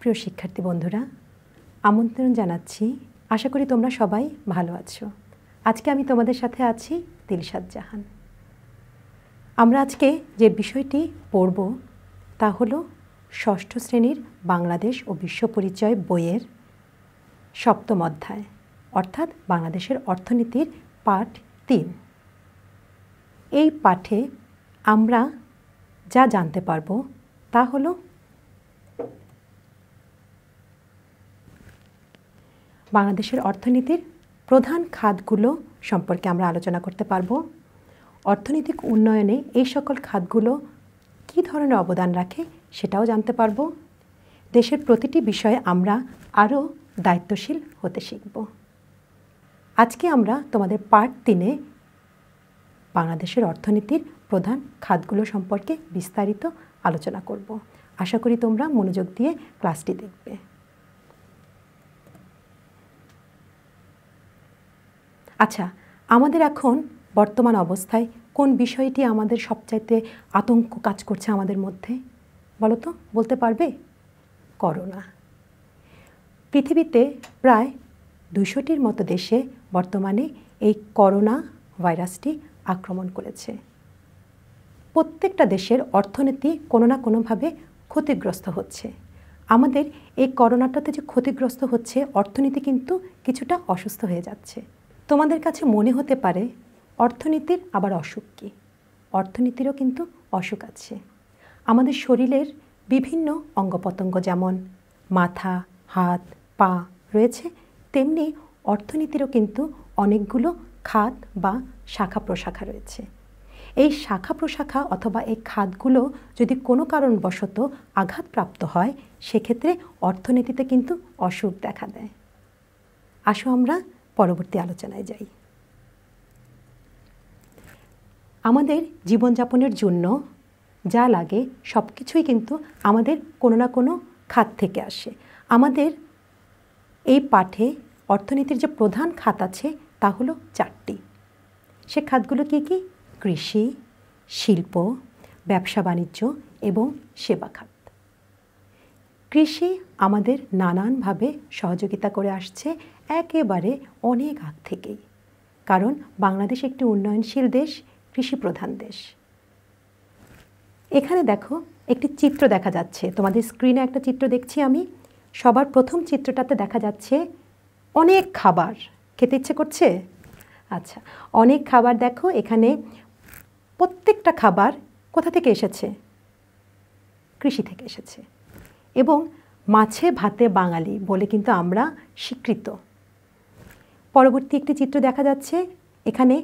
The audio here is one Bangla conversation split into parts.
প্রিয় শিক্ষার্থী বন্ধুরা আমন্ত্রণ জানাচ্ছি আশা করি তোমরা সবাই ভালো আছো আজকে আমি তোমাদের সাথে আছি দিলশাদ জাহান আমরা আজকে যে বিষয়টি পড়ব তা হল ষষ্ঠ শ্রেণীর বাংলাদেশ ও বিশ্ব পরিচয় বইয়ের সপ্তম অধ্যায় অর্থাৎ বাংলাদেশের অর্থনীতির পাঠ তিন এই পাঠে আমরা যা জানতে পারবো তা হলো বাংলাদেশের অর্থনীতির প্রধান খাতগুলো সম্পর্কে আমরা আলোচনা করতে পারব অর্থনৈতিক উন্নয়নে এই সকল খাতগুলো কী ধরনের অবদান রাখে সেটাও জানতে পারব দেশের প্রতিটি বিষয়ে আমরা আরও দায়িত্বশীল হতে শিখব আজকে আমরা তোমাদের পার্ট তিনে বাংলাদেশের অর্থনীতির প্রধান খাতগুলো সম্পর্কে বিস্তারিত আলোচনা করব আশা করি তোমরা মনোযোগ দিয়ে ক্লাসটি দেখবে আচ্ছা আমাদের এখন বর্তমান অবস্থায় কোন বিষয়টি আমাদের সবচাইতে আতঙ্ক কাজ করছে আমাদের মধ্যে বলো তো বলতে পারবে করোনা পৃথিবীতে প্রায় দুশোটির মতো দেশে বর্তমানে এই করোনা ভাইরাসটি আক্রমণ করেছে প্রত্যেকটা দেশের অর্থনীতি কোনো না কোনোভাবে ক্ষতিগ্রস্ত হচ্ছে আমাদের এই করোনাটাতে যে ক্ষতিগ্রস্ত হচ্ছে অর্থনীতি কিন্তু কিছুটা অসুস্থ হয়ে যাচ্ছে তোমাদের কাছে মনে হতে পারে অর্থনীতির আবার অসুখ কী অর্থনীতিরও কিন্তু অসুখ আছে আমাদের শরীরের বিভিন্ন অঙ্গপতঙ্গ যেমন মাথা হাত পা রয়েছে তেমনি অর্থনীতিরও কিন্তু অনেকগুলো খাত বা শাখা প্রশাখা রয়েছে এই শাখা প্রশাখা অথবা এই খাতগুলো যদি কোনো কারণবশত আঘাতপ্রাপ্ত হয় সেক্ষেত্রে অর্থনীতিতে কিন্তু অসুখ দেখা দেয় আসো আমরা পরবর্তী আলোচনায় যাই আমাদের জীবনযাপনের জন্য যা লাগে সব কিছুই কিন্তু আমাদের কোনো না কোনো খাত থেকে আসে আমাদের এই পাঠে অর্থনীতির যে প্রধান খাত আছে তা হলো চারটি সে খাতগুলো কী কী কৃষি শিল্প ব্যবসা বাণিজ্য এবং সেবা খাত কৃষি আমাদের নানানভাবে সহযোগিতা করে আসছে একেবারে অনেক আগ থেকেই কারণ বাংলাদেশ একটি উন্নয়নশীল দেশ কৃষিপ্রধান দেশ এখানে দেখো একটি চিত্র দেখা যাচ্ছে তোমাদের স্ক্রিনে একটা চিত্র দেখছি আমি সবার প্রথম চিত্রটাতে দেখা যাচ্ছে অনেক খাবার খেতে ইচ্ছে করছে আচ্ছা অনেক খাবার দেখো এখানে প্রত্যেকটা খাবার কোথা থেকে এসেছে কৃষি থেকে এসেছে এবং মাছে ভাতে বাঙালি বলে কিন্তু আমরা স্বীকৃত পরবর্তী একটি চিত্র দেখা যাচ্ছে এখানে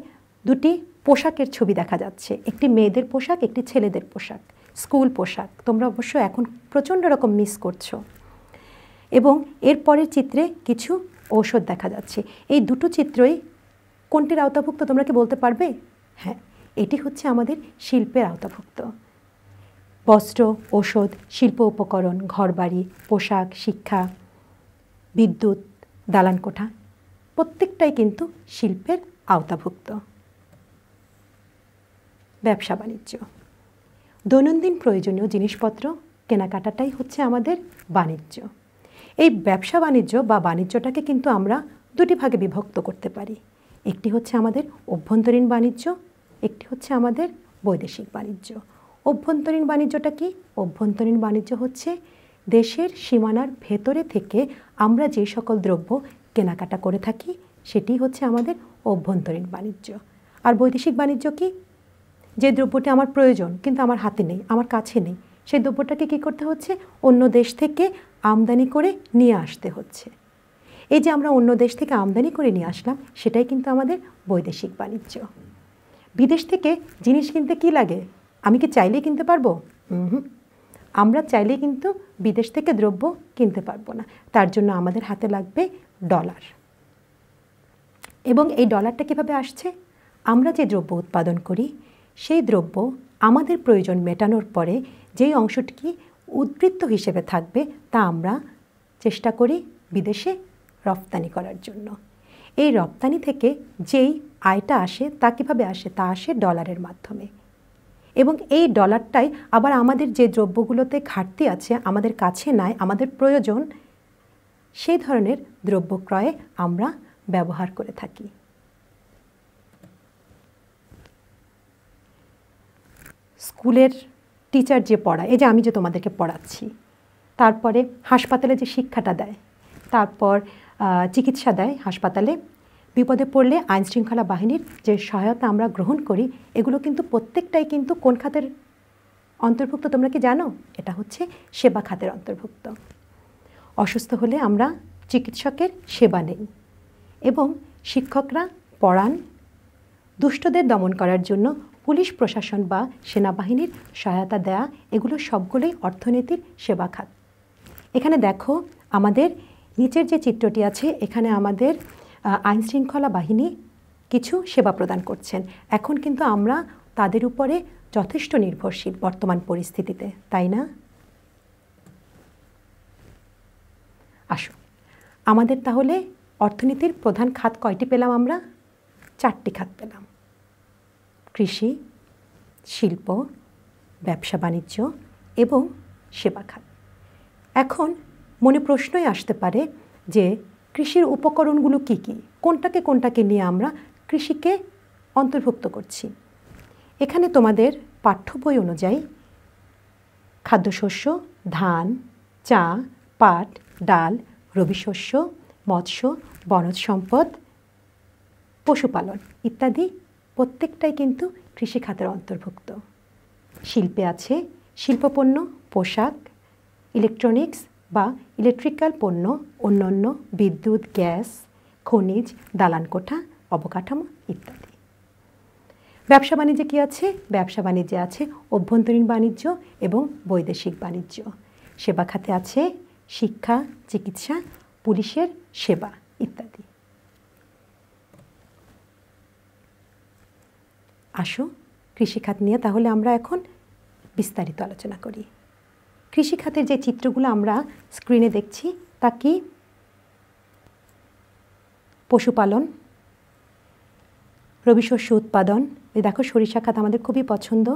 দুটি পোশাকের ছবি দেখা যাচ্ছে একটি মেয়েদের পোশাক একটি ছেলেদের পোশাক স্কুল পোশাক তোমরা অবশ্য এখন প্রচণ্ড রকম মিস করছো এবং এর পরের চিত্রে কিছু ঔষধ দেখা যাচ্ছে এই দুটো চিত্রই কোনটির আওতাভুক্ত তোমরা কি বলতে পারবে হ্যাঁ এটি হচ্ছে আমাদের শিল্পের আওতাভুক্ত বস্ত্র ঔষধ শিল্প উপকরণ ঘরবাড়ি পোশাক শিক্ষা বিদ্যুৎ দালান কোঠা প্রত্যেকটাই কিন্তু শিল্পের আওতাভুক্ত ব্যবসা বাণিজ্য দৈনন্দিন প্রয়োজনীয় জিনিসপত্র কেনাকাটাটাই হচ্ছে আমাদের বাণিজ্য এই ব্যবসা বাণিজ্য বা বাণিজ্যটাকে কিন্তু আমরা দুটি ভাগে বিভক্ত করতে পারি একটি হচ্ছে আমাদের অভ্যন্তরীণ বাণিজ্য একটি হচ্ছে আমাদের বৈদেশিক বাণিজ্য অভ্যন্তরীণ বাণিজ্যটা কি অভ্যন্তরীণ বাণিজ্য হচ্ছে দেশের সীমানার ভেতরে থেকে আমরা যে সকল দ্রব্য কেনাকাটা করে থাকি সেটি হচ্ছে আমাদের অভ্যন্তরীণ বাণিজ্য আর বৈদেশিক বাণিজ্য কি যে দ্রব্যটি আমার প্রয়োজন কিন্তু আমার হাতে নেই আমার কাছে নেই সেই দ্রব্যটাকে কী করতে হচ্ছে অন্য দেশ থেকে আমদানি করে নিয়ে আসতে হচ্ছে এই যে আমরা অন্য দেশ থেকে আমদানি করে নিয়ে আসলাম সেটাই কিন্তু আমাদের বৈদেশিক বাণিজ্য বিদেশ থেকে জিনিস কিনতে কি লাগে আমি কি চাইলেই কিনতে পারবো আমরা চাইলে কিন্তু বিদেশ থেকে দ্রব্য কিনতে পারবো না তার জন্য আমাদের হাতে লাগবে ডলার এবং এই ডলারটা কিভাবে আসছে আমরা যে দ্রব্য উৎপাদন করি সেই দ্রব্য আমাদের প্রয়োজন মেটানোর পরে যেই অংশটি উদ্বৃত্ত হিসেবে থাকবে তা আমরা চেষ্টা করি বিদেশে রপ্তানি করার জন্য এই রপ্তানি থেকে যেই আয়টা আসে তা কীভাবে আসে তা আসে ডলারের মাধ্যমে এবং এই ডলারটাই আবার আমাদের যে দ্রব্যগুলোতে ঘাটতি আছে আমাদের কাছে নাই আমাদের প্রয়োজন সেই ধরনের দ্রব্য ক্রয়ে আমরা ব্যবহার করে থাকি স্কুলের টিচার যে পড়ায় এই যে আমি যে তোমাদেরকে পড়াচ্ছি তারপরে হাসপাতালে যে শিক্ষাটা দেয় তারপর চিকিৎসা দেয় হাসপাতালে বিপদে পড়লে আইন শৃঙ্খলা বাহিনীর যে সহায়তা আমরা গ্রহণ করি এগুলো কিন্তু প্রত্যেকটাই কিন্তু কোন খাতের অন্তর্ভুক্ত তোমরা কি জানো এটা হচ্ছে সেবা খাতের অন্তর্ভুক্ত অসুস্থ হলে আমরা চিকিৎসকের সেবা নেই এবং শিক্ষকরা পড়ান দুষ্টদের দমন করার জন্য পুলিশ প্রশাসন বা সেনাবাহিনীর সহায়তা দেয়া এগুলো সবগুলোই অর্থনীতির সেবা খাত এখানে দেখো আমাদের নিচের যে চিত্রটি আছে এখানে আমাদের আইন শৃঙ্খলা বাহিনী কিছু সেবা প্রদান করছেন এখন কিন্তু আমরা তাদের উপরে যথেষ্ট নির্ভরশীল বর্তমান পরিস্থিতিতে তাই না আসুন আমাদের তাহলে অর্থনীতির প্রধান খাত কয়টি পেলাম আমরা চারটি খাত পেলাম কৃষি শিল্প ব্যবসা বাণিজ্য এবং সেবা খাত এখন মনে প্রশ্নই আসতে পারে যে কৃষির উপকরণগুলো কি কি কোনটাকে কোনটাকে নিয়ে আমরা কৃষিকে অন্তর্ভুক্ত করছি এখানে তোমাদের পাঠ্য বই অনুযায়ী খাদ্যশস্য ধান চা পাট ডাল রবিশস্য মৎস্য বনজ সম্পদ পশুপালন ইত্যাদি প্রত্যেকটাই কিন্তু কৃষি খাতের অন্তর্ভুক্ত শিল্পে আছে শিল্পপণ্য পোশাক ইলেকট্রনিক্স বা ইলেকট্রিক্যাল পণ্য অন্যান্য বিদ্যুৎ গ্যাস খনিজ দালান কোঠা অবকাঠামো ইত্যাদি ব্যবসা বাণিজ্যে কী আছে ব্যবসা বাণিজ্যে আছে অভ্যন্তরীণ বাণিজ্য এবং বৈদেশিক বাণিজ্য সেবা খাতে আছে শিক্ষা চিকিৎসা পুলিশের সেবা ইত্যাদি আসো কৃষিখাত নিয়ে তাহলে আমরা এখন বিস্তারিত আলোচনা করি কৃষিখাতের যে চিত্রগুলো আমরা স্ক্রিনে দেখছি তা কি পশুপালন রবিশস্য উৎপাদন এই দেখো সরিষা খাত আমাদের খুবই পছন্দ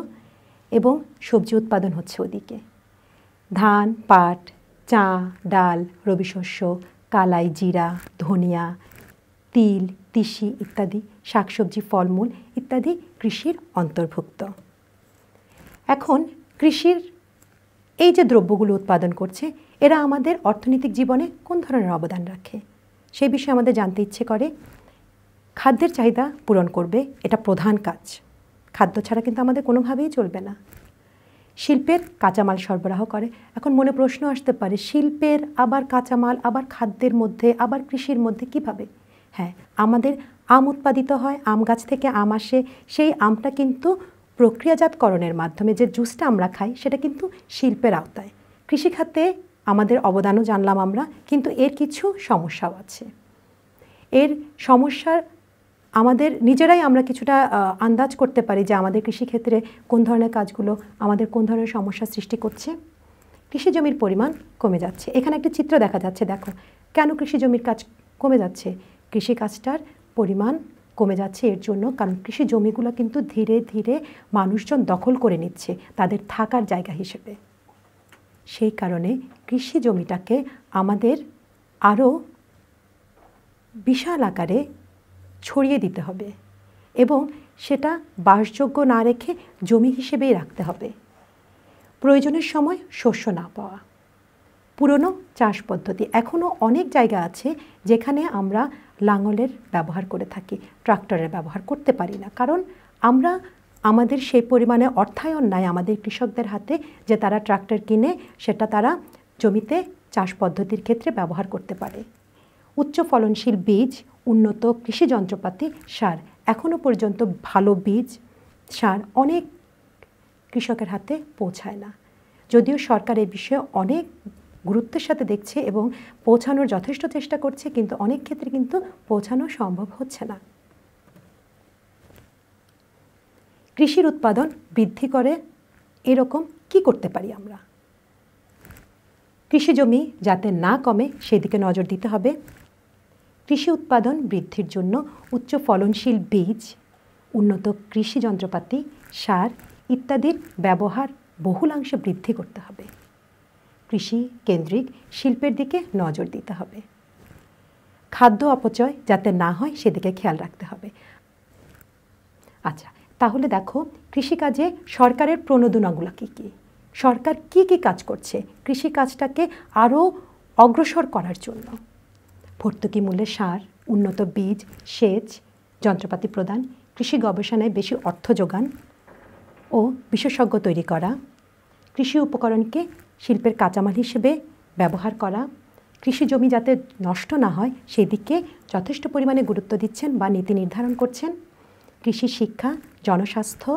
এবং সবজি উৎপাদন হচ্ছে ওদিকে ধান পাট চা ডাল রবিশস্য কালাই জিরা ধনিয়া তিল তিসি ইত্যাদি শাকসবজি ফলমূল ইত্যাদি কৃষির অন্তর্ভুক্ত এখন কৃষির এই যে দ্রব্যগুলো উৎপাদন করছে এরা আমাদের অর্থনৈতিক জীবনে কোন ধরনের অবদান রাখে সেই বিষয়ে আমাদের জানতে ইচ্ছে করে খাদ্যের চাহিদা পূরণ করবে এটা প্রধান কাজ খাদ্য ছাড়া কিন্তু আমাদের কোনোভাবেই চলবে না শিল্পের কাঁচামাল সরবরাহ করে এখন মনে প্রশ্ন আসতে পারে শিল্পের আবার কাঁচামাল আবার খাদ্যের মধ্যে আবার কৃষির মধ্যে কিভাবে হ্যাঁ আমাদের আম উৎপাদিত হয় আম গাছ থেকে আম আসে সেই আমটা কিন্তু প্রক্রিয়াজাতকরণের মাধ্যমে যে জুসটা আমরা খাই সেটা কিন্তু শিল্পের আওতায় কৃষিখাতে আমাদের অবদানও জানলাম আমরা কিন্তু এর কিছু সমস্যাও আছে এর সমস্যার আমাদের নিজেরাই আমরা কিছুটা আন্দাজ করতে পারি যে আমাদের কৃষিক্ষেত্রে কোন ধরনের কাজগুলো আমাদের কোন ধরনের সমস্যা সৃষ্টি করছে কৃষি জমির পরিমাণ কমে যাচ্ছে এখানে একটা চিত্র দেখা যাচ্ছে দেখো কেন কৃষি জমির কাজ কমে যাচ্ছে কৃষি কাজটার পরিমাণ কমে যাচ্ছে এর জন্য কারণ কৃষি জমিগুলো কিন্তু ধীরে ধীরে মানুষজন দখল করে নিচ্ছে তাদের থাকার জায়গা হিসেবে সেই কারণে কৃষি জমিটাকে আমাদের আরও বিশাল আকারে ছড়িয়ে দিতে হবে এবং সেটা বাসযোগ্য না রেখে জমি হিসেবেই রাখতে হবে প্রয়োজনের সময় শস্য না পাওয়া পুরনো চাষ পদ্ধতি এখনও অনেক জায়গা আছে যেখানে আমরা লাঙলের ব্যবহার করে থাকি ট্রাক্টরের ব্যবহার করতে পারি না কারণ আমরা আমাদের সেই পরিমাণে অর্থায়ন নাই আমাদের কৃষকদের হাতে যে তারা ট্রাক্টর কিনে সেটা তারা জমিতে চাষ পদ্ধতির ক্ষেত্রে ব্যবহার করতে পারে উচ্চ ফলনশীল বীজ উন্নত কৃষি যন্ত্রপাতি সার এখনও পর্যন্ত ভালো বীজ সার অনেক কৃষকের হাতে পৌঁছায় না যদিও সরকার এই বিষয়ে অনেক গুরুত্বের সাথে দেখছে এবং পৌঁছানোর যথেষ্ট চেষ্টা করছে কিন্তু অনেক ক্ষেত্রে কিন্তু পৌঁছানো সম্ভব হচ্ছে না কৃষির উৎপাদন বৃদ্ধি করে এরকম কি করতে পারি আমরা কৃষি জমি যাতে না কমে সেদিকে নজর দিতে হবে কৃষি উৎপাদন বৃদ্ধির জন্য উচ্চ ফলনশীল বীজ উন্নত কৃষি যন্ত্রপাতি সার ইত্যাদির ব্যবহার বহুলাংশে বৃদ্ধি করতে হবে কৃষি কেন্দ্রিক শিল্পের দিকে নজর দিতে হবে খাদ্য অপচয় যাতে না হয় সেদিকে খেয়াল রাখতে হবে আচ্ছা তাহলে দেখো কৃষিকাজে সরকারের প্রণোদনাগুলো কী কী সরকার কি কি কাজ করছে কৃষি কাজটাকে আরও অগ্রসর করার জন্য ভর্তুকি মূল্যে সার উন্নত বীজ সেচ যন্ত্রপাতি প্রদান কৃষি গবেষণায় বেশি অর্থ যোগান ও বিশেষজ্ঞ তৈরি করা কৃষি উপকরণকে শিল্পের কাঁচামাল হিসেবে ব্যবহার করা কৃষি জমি যাতে নষ্ট না হয় সেই দিকে যথেষ্ট পরিমাণে গুরুত্ব দিচ্ছেন বা নীতি নির্ধারণ করছেন কৃষি শিক্ষা জনস্বাস্থ্য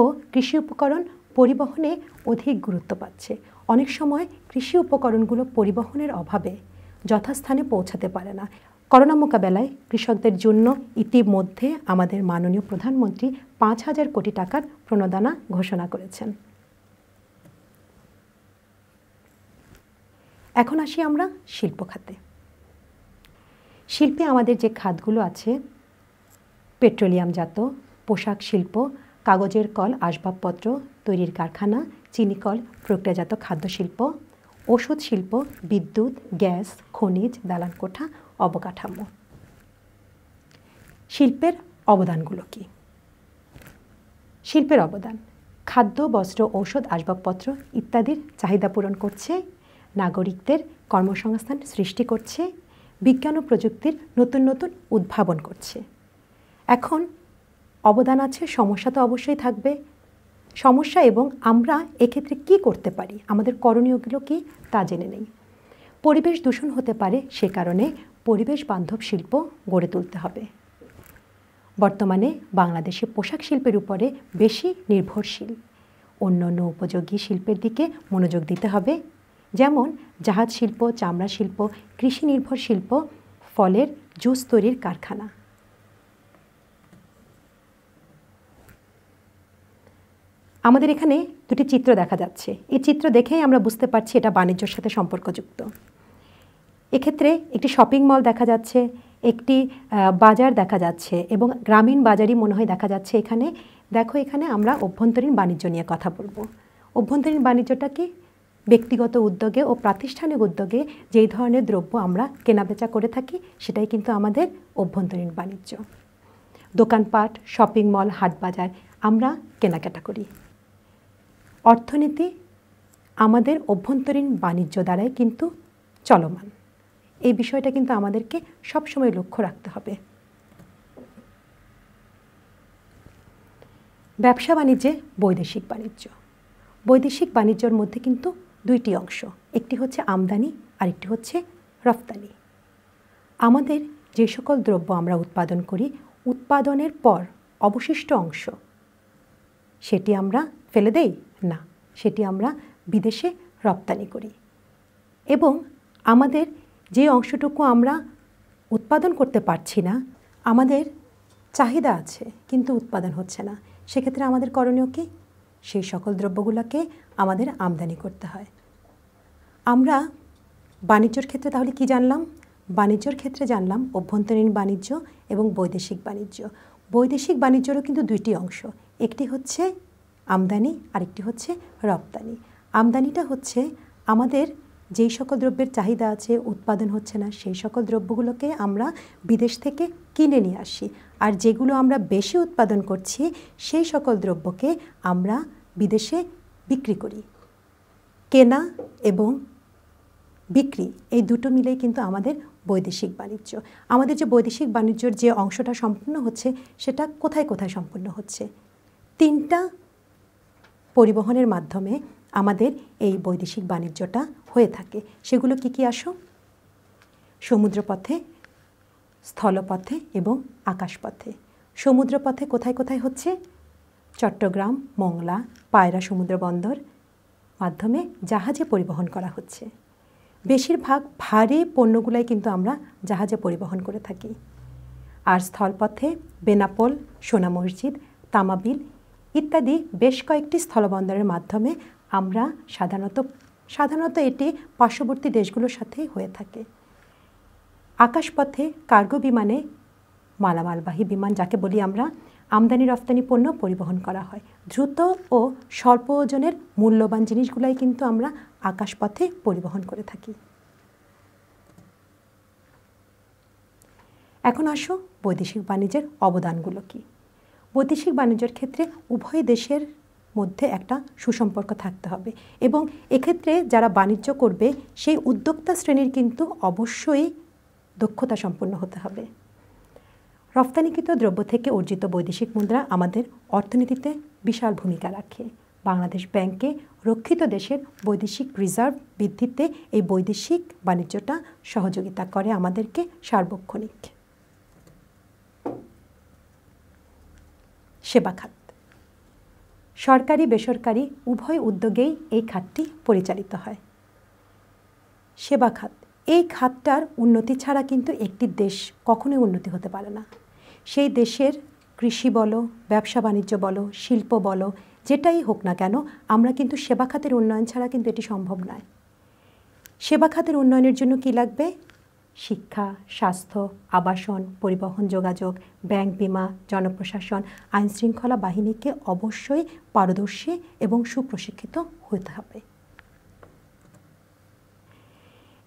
ও কৃষি উপকরণ পরিবহনে অধিক গুরুত্ব পাচ্ছে অনেক সময় কৃষি উপকরণগুলো পরিবহনের অভাবে যথাস্থানে পৌঁছাতে পারে না করোনা মোকাবেলায় কৃষকদের জন্য ইতিমধ্যে আমাদের মাননীয় প্রধানমন্ত্রী পাঁচ হাজার কোটি টাকার প্রণোদনা ঘোষণা করেছেন এখন আসি আমরা শিল্প খাতে শিল্পে আমাদের যে খাতগুলো আছে পেট্রোলিয়ামজাত পোশাক শিল্প কাগজের কল আসবাবপত্র তৈরির কারখানা চিনিকল প্রক্রিয়াজাত খাদ্য শিল্প ওষুধ শিল্প বিদ্যুৎ গ্যাস খনিজ দালান কোঠা অবকাঠামো শিল্পের অবদানগুলো কি শিল্পের অবদান খাদ্য বস্ত্র ঔষধ আসবাবপত্র ইত্যাদির চাহিদা পূরণ করছে নাগরিকদের কর্মসংস্থান সৃষ্টি করছে বিজ্ঞান ও প্রযুক্তির নতুন নতুন উদ্ভাবন করছে এখন অবদান আছে সমস্যা তো অবশ্যই থাকবে সমস্যা এবং আমরা এক্ষেত্রে কি করতে পারি আমাদের করণীয়গুলো কি তা জেনে নেই পরিবেশ দূষণ হতে পারে সে কারণে পরিবেশ বান্ধব শিল্প গড়ে তুলতে হবে বর্তমানে বাংলাদেশে পোশাক শিল্পের উপরে বেশি নির্ভরশীল অন্যান্য উপযোগী শিল্পের দিকে মনোযোগ দিতে হবে যেমন জাহাজ শিল্প চামড়া শিল্প কৃষি নির্ভর শিল্প ফলের জুস তৈরির কারখানা আমাদের এখানে দুটি চিত্র দেখা যাচ্ছে এই চিত্র দেখেই আমরা বুঝতে পারছি এটা বাণিজ্যর সাথে সম্পর্কযুক্ত এক্ষেত্রে একটি শপিং মল দেখা যাচ্ছে একটি বাজার দেখা যাচ্ছে এবং গ্রামীণ বাজারই মনে হয় দেখা যাচ্ছে এখানে দেখো এখানে আমরা অভ্যন্তরীণ বাণিজ্য নিয়ে কথা বলবো অভ্যন্তরীণ বাণিজ্যটা কি ব্যক্তিগত উদ্যোগে ও প্রাতিষ্ঠানিক উদ্যোগে যেই ধরনের দ্রব্য আমরা কেনাবেচা করে থাকি সেটাই কিন্তু আমাদের অভ্যন্তরীণ বাণিজ্য দোকানপাট শপিং মল হাট বাজার আমরা কেনাকাটা করি অর্থনীতি আমাদের অভ্যন্তরীণ বাণিজ্য দ্বারাই কিন্তু চলমান এই বিষয়টা কিন্তু আমাদেরকে সবসময় লক্ষ্য রাখতে হবে ব্যবসা বাণিজ্যে বৈদেশিক বাণিজ্য বৈদেশিক বাণিজ্যর মধ্যে কিন্তু দুইটি অংশ একটি হচ্ছে আমদানি আরেকটি হচ্ছে রফতানি আমাদের যে সকল দ্রব্য আমরা উৎপাদন করি উৎপাদনের পর অবশিষ্ট অংশ সেটি আমরা ফেলে দেই না সেটি আমরা বিদেশে রপ্তানি করি এবং আমাদের যে অংশটুকু আমরা উৎপাদন করতে পারছি না আমাদের চাহিদা আছে কিন্তু উৎপাদন হচ্ছে না সেক্ষেত্রে আমাদের করণীয় কী সেই সকল দ্রব্যগুলোকে আমাদের আমদানি করতে হয় আমরা বাণিজ্যর ক্ষেত্রে তাহলে কি জানলাম বাণিজ্যর ক্ষেত্রে জানলাম অভ্যন্তরীণ বাণিজ্য এবং বৈদেশিক বাণিজ্য বৈদেশিক বাণিজ্যেরও কিন্তু দুইটি অংশ একটি হচ্ছে আমদানি আরেকটি হচ্ছে রপ্তানি আমদানিটা হচ্ছে আমাদের যেই সকল দ্রব্যের চাহিদা আছে উৎপাদন হচ্ছে না সেই সকল দ্রব্যগুলোকে আমরা বিদেশ থেকে কিনে নিয়ে আসি আর যেগুলো আমরা বেশি উৎপাদন করছি সেই সকল দ্রব্যকে আমরা বিদেশে বিক্রি করি কেনা এবং বিক্রি এই দুটো মিলেই কিন্তু আমাদের বৈদেশিক বাণিজ্য আমাদের যে বৈদেশিক বাণিজ্যর যে অংশটা সম্পূর্ণ হচ্ছে সেটা কোথায় কোথায় সম্পূর্ণ হচ্ছে তিনটা পরিবহনের মাধ্যমে আমাদের এই বৈদেশিক বাণিজ্যটা হয়ে থাকে সেগুলো কি কি আসো সমুদ্রপথে স্থলপথে এবং আকাশপথে সমুদ্রপথে কোথায় কোথায় হচ্ছে চট্টগ্রাম মংলা পায়রা সমুদ্র বন্দর মাধ্যমে জাহাজে পরিবহন করা হচ্ছে বেশিরভাগ ভারী পণ্যগুলাই কিন্তু আমরা জাহাজে পরিবহন করে থাকি আর স্থলপথে বেনাপোল সোনা মসজিদ তামাবিল ইত্যাদি বেশ কয়েকটি স্থলবন্দরের মাধ্যমে আমরা সাধারণত সাধারণত এটি পার্শ্ববর্তী দেশগুলোর সাথেই হয়ে থাকে আকাশপথে কার্গো বিমানে মালামালবাহী বিমান যাকে বলি আমরা আমদানি রফতানি পণ্য পরিবহন করা হয় দ্রুত ও স্বল্প ওজনের মূল্যবান জিনিসগুলাই কিন্তু আমরা আকাশপথে পরিবহন করে থাকি এখন আসো বৈদেশিক বাণিজ্যের অবদানগুলো কী বৈদেশিক বাণিজ্যের ক্ষেত্রে উভয় দেশের মধ্যে একটা সুসম্পর্ক থাকতে হবে এবং এক্ষেত্রে যারা বাণিজ্য করবে সেই উদ্যোক্তা শ্রেণীর কিন্তু অবশ্যই দক্ষতা সম্পন্ন হতে হবে রফতানিকৃত দ্রব্য থেকে অর্জিত বৈদেশিক মুদ্রা আমাদের অর্থনীতিতে বিশাল ভূমিকা রাখে বাংলাদেশ ব্যাংকে রক্ষিত দেশের বৈদেশিক রিজার্ভ বৃদ্ধিতে এই বৈদেশিক বাণিজ্যটা সহযোগিতা করে আমাদেরকে সার্বক্ষণিক সেবা খাত সরকারি বেসরকারি উভয় উদ্যোগেই এই খাতটি পরিচালিত হয় সেবা খাত এই খাতটার উন্নতি ছাড়া কিন্তু একটি দেশ কখনোই উন্নতি হতে পারে না সেই দেশের কৃষি বলো ব্যবসা বাণিজ্য বলো শিল্প বলো যেটাই হোক না কেন আমরা কিন্তু সেবা খাতের উন্নয়ন ছাড়া কিন্তু এটি সম্ভব নয় সেবা খাতের উন্নয়নের জন্য কি লাগবে শিক্ষা স্বাস্থ্য আবাসন পরিবহন যোগাযোগ ব্যাংক বিমা জনপ্রশাসন আইনশৃঙ্খলা বাহিনীকে অবশ্যই পারদর্শী এবং সুপ্রশিক্ষিত হতে হবে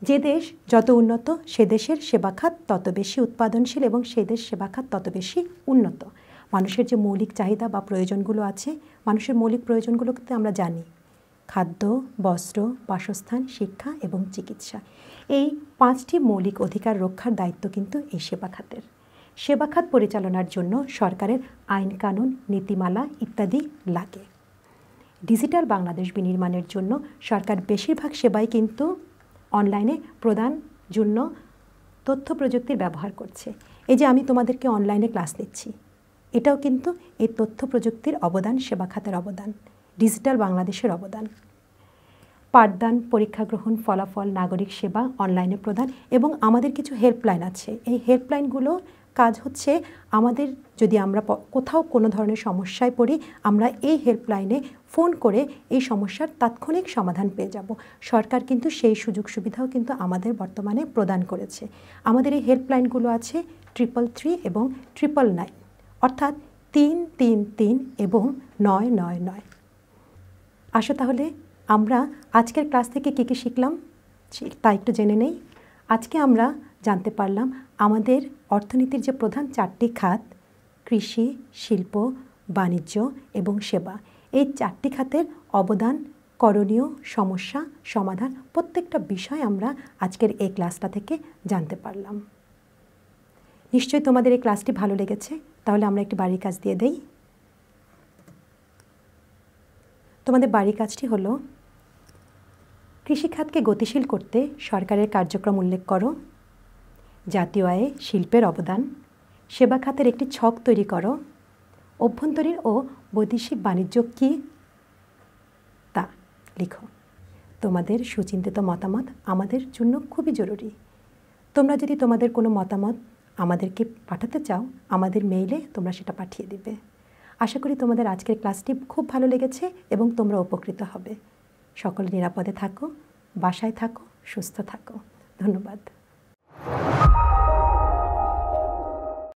যে দেশ যত উন্নত সে দেশের সেবাখাত তত বেশি উৎপাদনশীল এবং সে দেশ সেবাখাত তত বেশি উন্নত মানুষের যে মৌলিক চাহিদা বা প্রয়োজনগুলো আছে মানুষের মৌলিক প্রয়োজনগুলোকে আমরা জানি খাদ্য বস্ত্র বাসস্থান শিক্ষা এবং চিকিৎসা এই পাঁচটি মৌলিক অধিকার রক্ষার দায়িত্ব কিন্তু এই সেবা খাতের সেবা খাত পরিচালনার জন্য সরকারের আইন কানুন নীতিমালা ইত্যাদি লাগে ডিজিটাল বাংলাদেশ বিনির্মাণের জন্য সরকার বেশিরভাগ সেবাই কিন্তু অনলাইনে প্রদান জন্য তথ্য প্রযুক্তির ব্যবহার করছে এই যে আমি তোমাদেরকে অনলাইনে ক্লাস দিচ্ছি এটাও কিন্তু এই তথ্য প্রযুক্তির অবদান সেবা খাতের অবদান ডিজিটাল বাংলাদেশের অবদান পাঠদান পরীক্ষা গ্রহণ ফলাফল নাগরিক সেবা অনলাইনে প্রদান এবং আমাদের কিছু হেল্পলাইন আছে এই হেল্পলাইনগুলো কাজ হচ্ছে আমাদের যদি আমরা কোথাও কোনো ধরনের সমস্যায় পড়ি আমরা এই হেল্পলাইনে ফোন করে এই সমস্যার তাৎক্ষণিক সমাধান পেয়ে যাব সরকার কিন্তু সেই সুযোগ সুবিধাও কিন্তু আমাদের বর্তমানে প্রদান করেছে আমাদের এই হেল্পলাইনগুলো আছে ট্রিপল থ্রি এবং ট্রিপল নাইন অর্থাৎ তিন তিন তিন এবং নয় নয় নয় আসো তাহলে আমরা আজকের ক্লাস থেকে কী কী শিখলাম তা একটু জেনে নেই আজকে আমরা জানতে পারলাম আমাদের অর্থনীতির যে প্রধান চারটি খাত কৃষি শিল্প বাণিজ্য এবং সেবা এই চারটি খাতের অবদান করণীয় সমস্যা সমাধান প্রত্যেকটা বিষয় আমরা আজকের এই ক্লাসটা থেকে জানতে পারলাম নিশ্চয়ই তোমাদের এই ক্লাসটি ভালো লেগেছে তাহলে আমরা একটি বাড়ির কাজ দিয়ে দেই তোমাদের বাড়ির কাজটি হলো কৃষিখাতকে গতিশীল করতে সরকারের কার্যক্রম উল্লেখ করো জাতীয় আয়ে শিল্পের অবদান সেবা খাতের একটি ছক তৈরি করো অভ্যন্তরীণ ও বৈদেশিক বাণিজ্য কী তা লিখো তোমাদের সুচিন্তিত মতামত আমাদের জন্য খুবই জরুরি তোমরা যদি তোমাদের কোনো মতামত আমাদেরকে পাঠাতে চাও আমাদের মেইলে তোমরা সেটা পাঠিয়ে দিবে আশা করি তোমাদের আজকের ক্লাসটি খুব ভালো লেগেছে এবং তোমরা উপকৃত হবে সকলে নিরাপদে থাকো বাসায় থাকো সুস্থ থাকো ধন্যবাদ